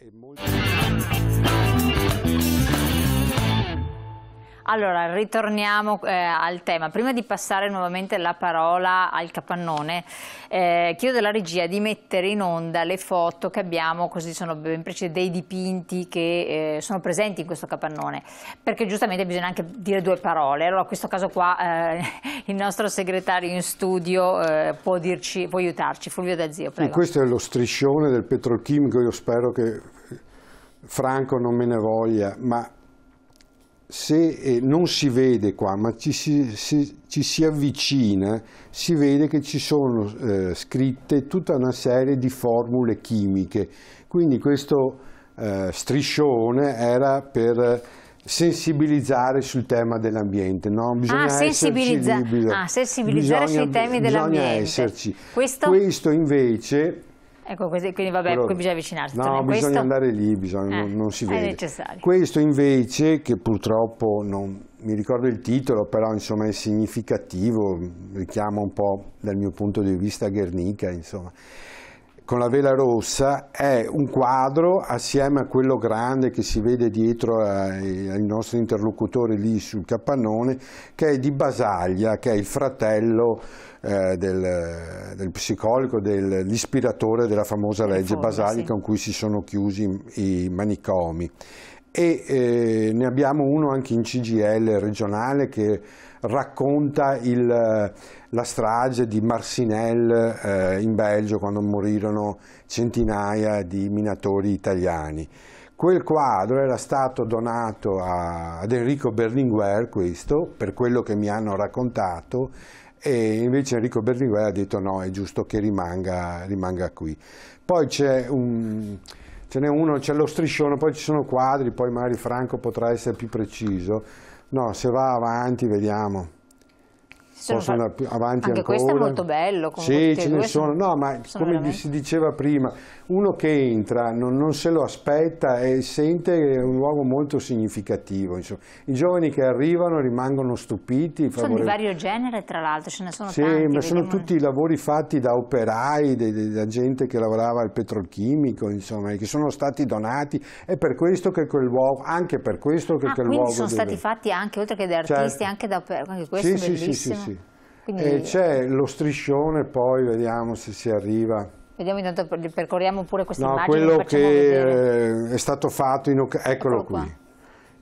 é muito. Allora, ritorniamo eh, al tema. Prima di passare nuovamente la parola al capannone, eh, chiedo alla regia di mettere in onda le foto che abbiamo, così sono ben precise, dei dipinti che eh, sono presenti in questo capannone. Perché giustamente bisogna anche dire due parole. Allora, in questo caso qua eh, il nostro segretario in studio eh, può, dirci, può aiutarci. Fulvio D'Azio, prego. E questo è lo striscione del petrolchimico, io spero che Franco non me ne voglia, ma se eh, non si vede qua, ma ci si, si, ci si avvicina, si vede che ci sono eh, scritte tutta una serie di formule chimiche. Quindi questo eh, striscione era per sensibilizzare sul tema dell'ambiente. No? Ah, sensibilizza ah, sensibilizzare bisogna, sui temi dell'ambiente. Questo? Questo invece Ecco, quindi vabbè, Quello... bisogna avvicinarsi. No, bisogna questo... andare lì, bisogna, eh, non, non, si vede. necessario. Questo invece, che purtroppo non mi ricordo il titolo, però insomma è significativo, richiama un po' dal mio punto di vista Guernica, insomma con la vela rossa è un quadro assieme a quello grande che si vede dietro ai, ai nostri interlocutori lì sul capannone che è di Basaglia, che è il fratello eh, del, del, psicologo, dell'ispiratore della famosa legge fondo, Basaglia sì. con cui si sono chiusi i, i manicomi. E eh, ne abbiamo uno anche in CGL regionale che racconta il, la strage di Marsinel eh, in Belgio quando morirono centinaia di minatori italiani. Quel quadro era stato donato a, ad Enrico Berlinguer, questo, per quello che mi hanno raccontato, e invece Enrico Berlinguer ha detto no, è giusto che rimanga, rimanga qui. Poi c'è un ce n'è uno, c'è lo striscione, poi ci sono quadri, poi magari Franco potrà essere più preciso. No, se va avanti vediamo sono possono andare avanti anche ancora. questo è molto bello. Sì, ce ne sono. No, ma come veramente... si diceva prima, uno che entra non, non, se lo aspetta e sente un luogo molto significativo. Insomma. I giovani che arrivano rimangono stupiti. Sono di vario genere, tra l'altro, ce ne sono sì, tanti. ma sono vediamo... tutti lavori fatti da operai, da gente che lavorava al petrolchimico, insomma, che sono stati donati. È per questo che quel luogo, anche per questo che ah, quel luogo... sono deve... stati fatti anche, oltre che da certo. artisti, certo. anche da operai. Questo sì, è bellissimo. Sì, sì, quindi... E c'è lo striscione, poi vediamo se si arriva. Vediamo intanto, percorriamo pure questa no, immagine. quello che vedere. Eh, è stato fatto, in... eccolo, eccolo qui. Qua.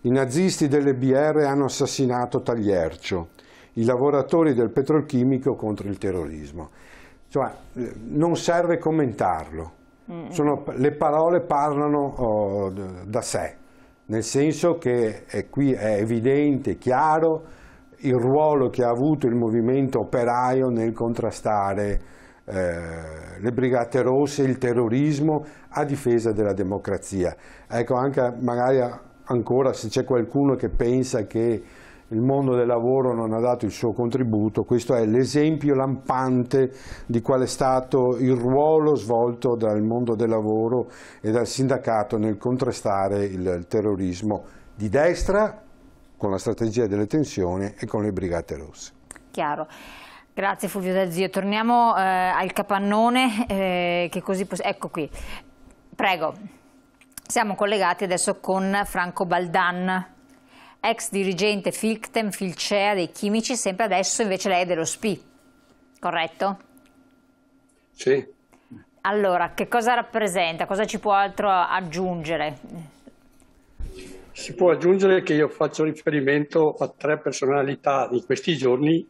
I nazisti delle BR hanno assassinato Tagliercio, i lavoratori del petrolchimico contro il terrorismo. Cioè, eh, non serve commentarlo, Sono, le parole parlano oh, da sé, nel senso che è eh, qui è evidente, chiaro, il ruolo che ha avuto il movimento operaio nel contrastare eh, le brigate rosse, il terrorismo a difesa della democrazia. Ecco, anche magari ancora se c'è qualcuno che pensa che il mondo del lavoro non ha dato il suo contributo, questo è l'esempio lampante di qual è stato il ruolo svolto dal mondo del lavoro e dal sindacato nel contrastare il terrorismo di destra con la strategia delle tensioni e con le brigate rosse. Chiaro. Grazie Fulvio Dazio. Torniamo eh, al capannone, eh, che così ecco qui. Prego. Siamo collegati adesso con Franco Baldan, ex dirigente Filctem Filcea dei chimici, sempre adesso invece lei è dello SPI, corretto? Sì. Allora, che cosa rappresenta? Cosa ci può altro aggiungere? Si può aggiungere che io faccio riferimento a tre personalità di questi giorni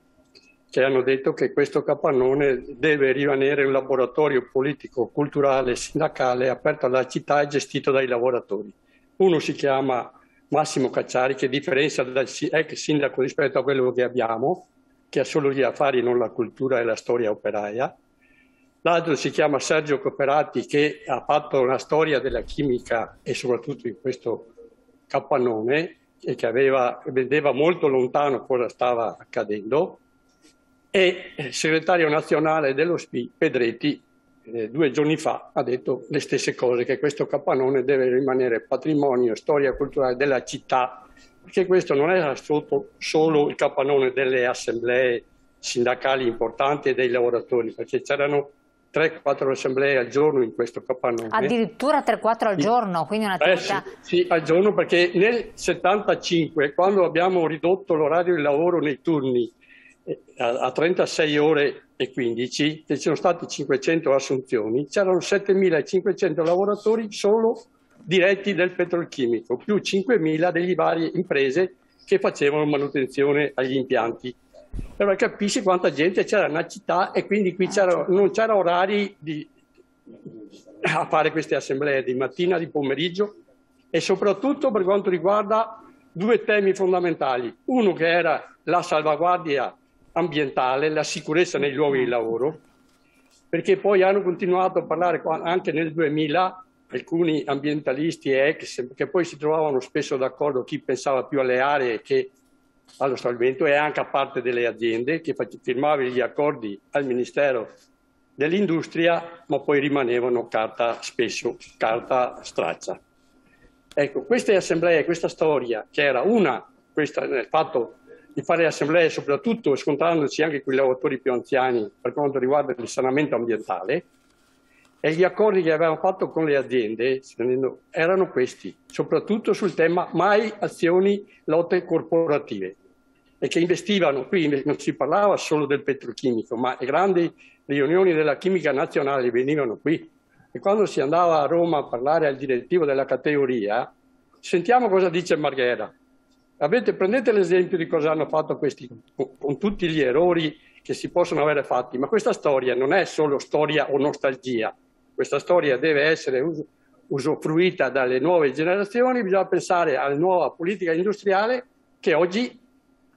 che hanno detto che questo capannone deve rimanere un laboratorio politico, culturale, sindacale aperto alla città e gestito dai lavoratori. Uno si chiama Massimo Cacciari che differenzia dal ex sindaco rispetto a quello che abbiamo, che ha solo gli affari, non la cultura e la storia operaia. L'altro si chiama Sergio Cooperati, che ha fatto una storia della chimica e soprattutto in questo capannone e eh, che aveva, vedeva molto lontano cosa stava accadendo, e il segretario nazionale dello SPI, Pedretti, eh, due giorni fa ha detto le stesse cose, che questo capannone deve rimanere patrimonio, storia culturale della città, perché questo non era sotto solo il capannone delle assemblee sindacali importanti e dei lavoratori, perché c'erano 3-4 assemblee al giorno in questo capannone. Addirittura 3-4 al giorno, quindi una Eh, sì, sì, al giorno perché nel 75, quando abbiamo ridotto l'orario di lavoro nei turni eh, a 36 ore e 15, che ci sono state 500 assunzioni, c'erano 7.500 lavoratori solo diretti del petrolchimico, più 5.000 delle varie imprese che facevano manutenzione agli impianti però capisci quanta gente c'era nella città e quindi qui c'era, non c'era orari di, a fare queste assemblee di mattina, di pomeriggio e soprattutto per quanto riguarda due temi fondamentali. Uno che era la salvaguardia ambientale, la sicurezza nei luoghi di lavoro, perché poi hanno continuato a parlare anche nel 2000 alcuni ambientalisti eh, e ex che poi si trovavano spesso d'accordo chi pensava più alle aree che allo stabilimento e anche a parte delle aziende che firmavano gli accordi al Ministero dell'Industria, ma poi rimanevano carta spesso, carta straccia. Ecco, queste assemblee, questa storia, che era una, questa, nel fatto di fare assemblee, soprattutto scontrandoci anche con i lavoratori più anziani per quanto riguarda il risanamento ambientale, e gli accordi che avevamo fatto con le aziende erano questi, soprattutto sul tema mai azioni lotte corporative e che investivano, qui non si parlava solo del petrochimico, ma le grandi riunioni della chimica nazionale venivano qui. E quando si andava a Roma a parlare al direttivo della categoria, sentiamo cosa dice Marghera. Avete, prendete l'esempio di cosa hanno fatto questi, con tutti gli errori che si possono avere fatti, ma questa storia non è solo storia o nostalgia, questa storia deve essere us- usufruita dalle nuove generazioni, bisogna pensare alla nuova politica industriale che oggi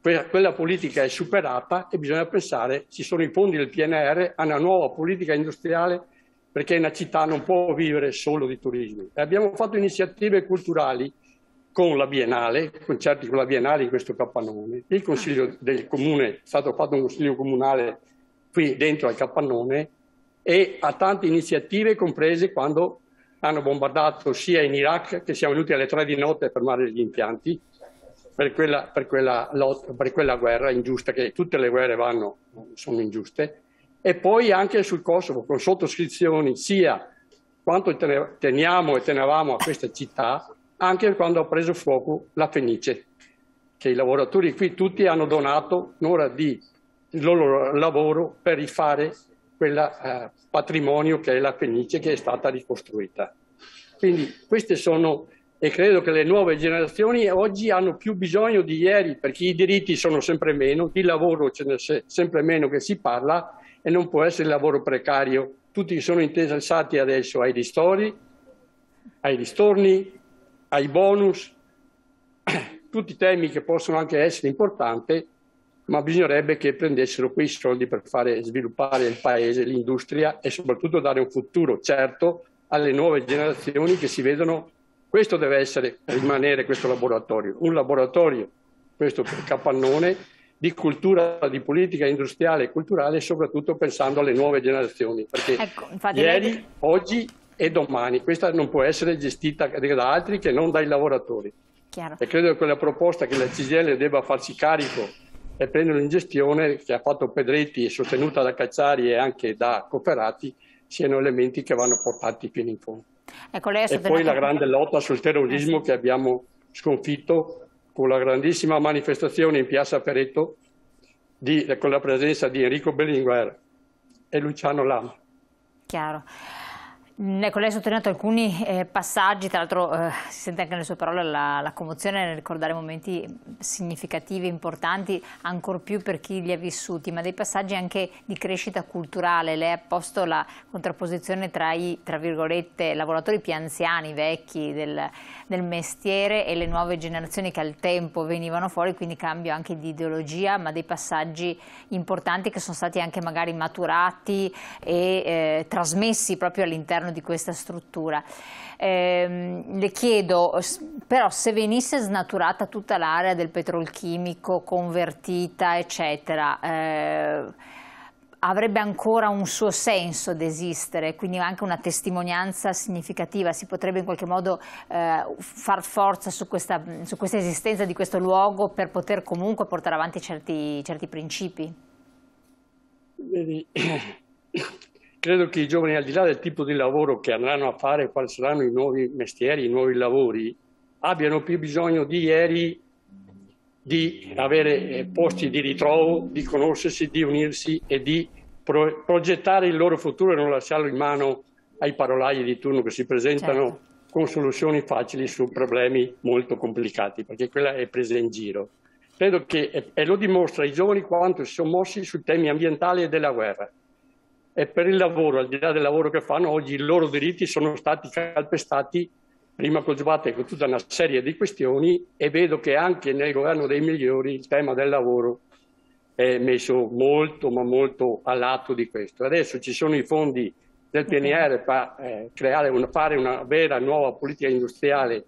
quella politica è superata e bisogna pensare, ci sono i fondi del PNR, a una nuova politica industriale perché una città non può vivere solo di turismo. abbiamo fatto iniziative culturali con la Biennale, concerti con la Biennale in questo capannone. Il Consiglio del Comune, è stato fatto un Consiglio Comunale qui dentro al capannone e a tante iniziative, comprese quando hanno bombardato sia in Iraq che siamo venuti alle tre di notte a fermare gli impianti per quella, per quella, lot, per quella guerra ingiusta, che tutte le guerre vanno, sono ingiuste, e poi anche sul Kosovo, con sottoscrizioni sia quanto teniamo e tenevamo a questa città, anche quando ha preso fuoco la Fenice, che i lavoratori qui tutti hanno donato un'ora di loro lavoro per rifare quel eh, patrimonio che è la Fenice che è stata ricostruita. Quindi queste sono, e credo che le nuove generazioni oggi hanno più bisogno di ieri, perché i diritti sono sempre meno, di lavoro ce n'è è sempre meno che si parla e non può essere lavoro precario. Tutti sono interessati adesso ai ristori, ai ristorni, ai bonus, tutti temi che possono anche essere importanti, ma bisognerebbe che prendessero quei soldi per fare sviluppare il paese, l'industria e soprattutto dare un futuro certo alle nuove generazioni che si vedono questo deve essere, rimanere questo laboratorio, un laboratorio, questo capannone, di cultura, di politica industriale e culturale, soprattutto pensando alle nuove generazioni, perché ecco, ieri, oggi e domani, questa non può essere gestita da altri che non dai lavoratori. Chiaro. E credo che la proposta che la CGL debba farsi carico e prendono in gestione, che ha fatto Pedretti e sostenuta da Cacciari e anche da Cofferati, siano elementi che vanno portati fino in fondo. Ecco, e poi la grande lotta sul terrorismo che abbiamo sconfitto con la grandissima manifestazione in piazza Ferretto di, con la presenza di Enrico Berlinguer e Luciano Lama. Chiaro. Mm, ecco, lei ha sottolineato alcuni eh, passaggi, tra l'altro eh, si sente anche nelle sue parole la, la, commozione nel ricordare momenti mm, significativi, importanti, ancor più per chi li ha vissuti, ma dei passaggi anche di crescita culturale. Lei ha posto la contrapposizione tra i, tra virgolette, lavoratori più anziani, vecchi del, del mestiere e le nuove generazioni che al tempo venivano fuori, quindi cambio anche di ideologia, ma dei passaggi importanti che sono stati anche magari maturati e eh, trasmessi proprio all'interno all'interno di questa struttura. Eh, le chiedo però se venisse snaturata tutta l'area del petrolchimico, convertita, eccetera, eh, avrebbe ancora un suo senso d'esistere, quindi anche una testimonianza significativa, si potrebbe in qualche modo eh, far forza su questa, su questa, esistenza di questo luogo per poter comunque portare avanti certi, certi principi? Vedi, credo che i giovani, al di là del tipo di lavoro che andranno a fare, quali saranno i nuovi mestieri, i nuovi lavori, abbiano più bisogno di ieri di avere eh, posti di ritrovo, di conoscersi, di unirsi e di pro progettare il loro futuro e non lasciarlo in mano ai parolai di turno che si presentano certo. con soluzioni facili su problemi molto complicati, perché quella è presa in giro. Credo che, e lo dimostra i giovani quanto si sono mossi sui temi ambientali e della guerra e per il lavoro, al di là del lavoro che fanno, oggi i loro diritti sono stati calpestati prima col Giubate con tutta una serie di questioni e vedo che anche nel governo dei migliori il tema del lavoro è messo molto ma molto all'atto di questo. Adesso ci sono i fondi del PNR per eh, creare una, fare una vera nuova politica industriale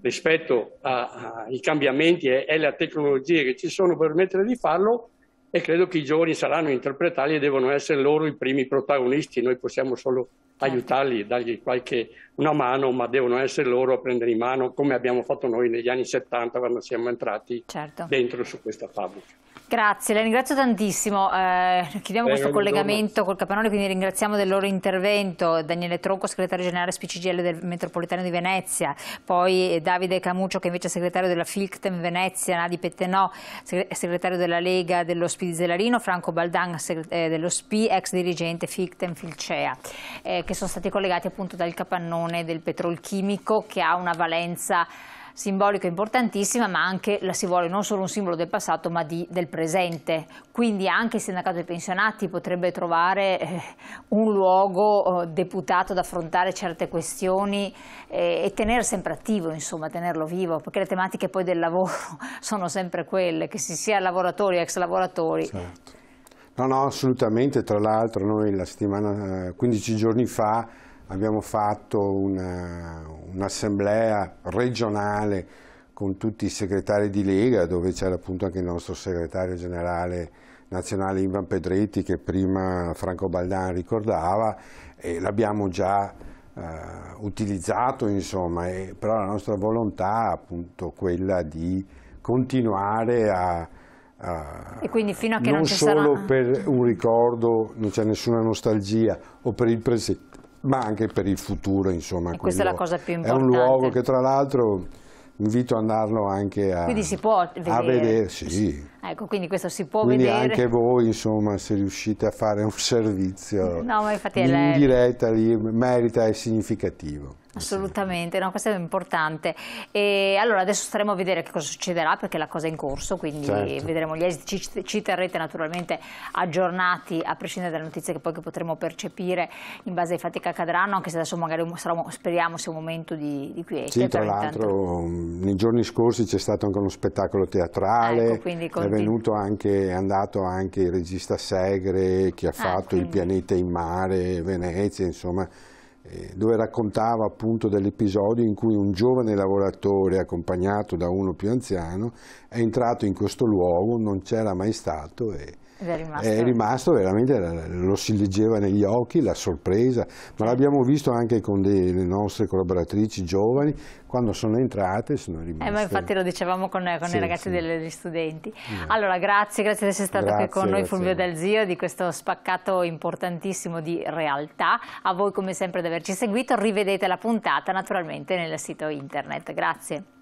rispetto ai cambiamenti e alle tecnologie che ci sono per permettere di farlo e credo che i giovani saranno interpretati e devono essere loro i primi protagonisti, noi possiamo solo certo. aiutarli, dargli qualche, una mano, ma devono essere loro a prendere in mano come abbiamo fatto noi negli anni 70 quando siamo entrati certo. dentro su questa fabbrica. Grazie, la ringrazio tantissimo. Eh, chiudiamo Bene, questo collegamento col Capanone, quindi ringraziamo del loro intervento Daniele Tronco, segretario generale SPCGL del Metropolitano di Venezia, poi Davide Camuccio che invece è segretario della Filctem Venezia, Nadi Pettenò, segretario della Lega dello SPI di Zellarino, Franco Baldan eh, dello SPI, ex dirigente Filctem Filcea, eh, che sono stati collegati appunto dal Capannone del petrolchimico che ha una valenza simbolica importantissima, ma anche la si vuole non solo un simbolo del passato, ma di, del presente. Quindi anche il sindacato dei pensionati potrebbe trovare eh, un luogo eh, deputato ad affrontare certe questioni eh, e tenere sempre attivo, insomma, tenerlo vivo, perché le tematiche poi del lavoro sono sempre quelle, che si sia lavoratori o ex lavoratori. Certo. No, no, assolutamente, tra l'altro noi la settimana, 15 eh, giorni fa, abbiamo fatto eh, un'assemblea un regionale con tutti i segretari di Lega, dove c'era appunto anche il nostro segretario generale nazionale Ivan Pedretti che prima Franco Baldan ricordava e l'abbiamo già eh, utilizzato insomma, e, però la nostra volontà è appunto quella di continuare a, a e quindi fino a che non, non solo sarà... per un ricordo, non c'è nessuna nostalgia o per il presente, ma anche per il futuro, insomma. questa è la cosa più importante. È un luogo che tra l'altro invito ad andarlo anche a, Quindi si può vedere. a vedersi. Sì. Ecco, quindi questo si può quindi vedere. anche voi, insomma, se riuscite a fare un servizio no, in lei... diretta, lì, merita e significativo. Assolutamente, no, questo è importante. E allora adesso staremo a vedere che cosa succederà perché la cosa è in corso, quindi certo. vedremo gli esiti, ci, ci, terrete naturalmente aggiornati a prescindere dalle notizie che poi che potremo percepire in base ai fatti che accadranno, anche se adesso magari sarà, speriamo sia un momento di, di quiete. Sì, tra l'altro intanto... nei giorni scorsi c'è stato anche uno spettacolo teatrale, ecco, quindi con è, venuto anche, è andato anche il regista Segre che ha ah, fatto quindi. Il pianeta in mare, Venezia, insomma, eh, dove raccontava appunto dell'episodio in cui un giovane lavoratore accompagnato da uno più anziano è entrato in questo luogo, non c'era mai stato e è rimasto. è rimasto veramente, lo si leggeva negli occhi, la sorpresa, ma l'abbiamo visto anche con delle nostre collaboratrici giovani, quando sono entrate sono rimaste. Eh, ma infatti lo dicevamo con, con sì, i ragazzi sì. degli studenti. Yeah. Mm. Allora grazie, grazie di essere stato grazie, qui con noi Fulvio Del Zio di questo spaccato importantissimo di realtà. A voi come sempre di averci seguito, rivedete la puntata naturalmente nel sito internet. Grazie.